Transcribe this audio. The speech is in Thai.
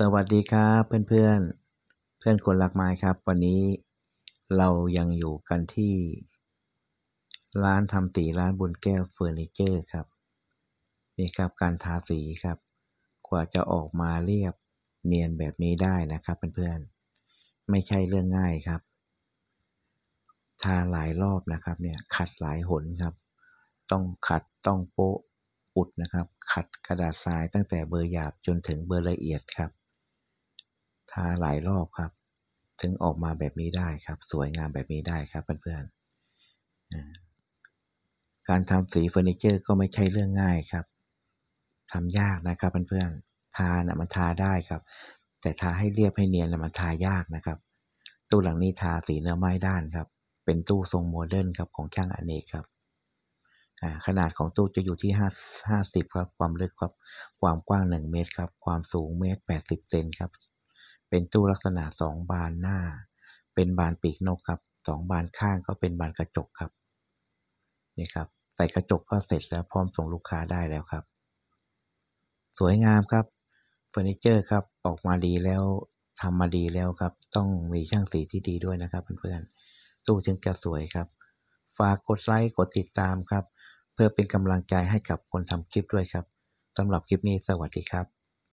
สวัสดีครับเพื่อนเพื่อนเพื่อนคนรักไม้ครับ วันนี้เรายังอยู่กันที่ร้านทำตีร้านบุญแก้วเฟอร์นิเจอร์ครับนี่ครับการทาสีครับ กว่าจะออกมาเรียบเนียนแบบนี้ได้นะครับเพื่อนๆไม่ใช่เรื่องง่ายครับ ทาหลายรอบนะครับเนี่ยขัดหลายหนครับ ต้องขัดต้องโปะอุดนะครับ ขัดกระดาษทรายตั้งแต่เบอร์หยาบจนถึงเบอร์ละเอียดครับทาหลายรอบครับ ถึงออกมาแบบนี้ได้ครับ สวยงามแบบนี้ได้ครับเพื่อนๆ การทำสีเฟอร์นิเจอร์ ก็ไม่ใช่เรื่องง่ายครับทำยากนะครับเพื่อนๆ ทานะมันทาได้ครับ แต่ทาให้เรียบให้เนียนนะมันทายากนะครับ ตู้หลังนี้ทาสีเนื้อไม้ด้านครับ เป็นตู้ทรงโมเดิร์นครับของช่างอเนกครับ ขนาดของตู้จะอยู่ที่5 50ครับ ความลึกครับ ความกว้าง1เมตรครับ ความสูงเมตร80เซนครับเป็นตู้ลักษณะสองบานหน้า เป็นบานปีกนกครับสองบานข้างก็เป็นบานกระจกครับนี่ครับใส่กระจกก็เสร็จแล้วพร้อมส่งลูกค้าได้แล้วครับ สวยงามครับเฟอร์นิเจอร์ครับออกมาดีแล้วทำมาดีแล้วครับ ต้องมีช่างสีที่ดีด้วยนะครับเพื่อนๆตู้จึงจะสวยครับฝากกดไลค์กดติดตามครับ เพื่อเป็นกำลังใจให้กับคนทำคลิปด้วยครับสำหรับคลิปนี้สวัสดีครับ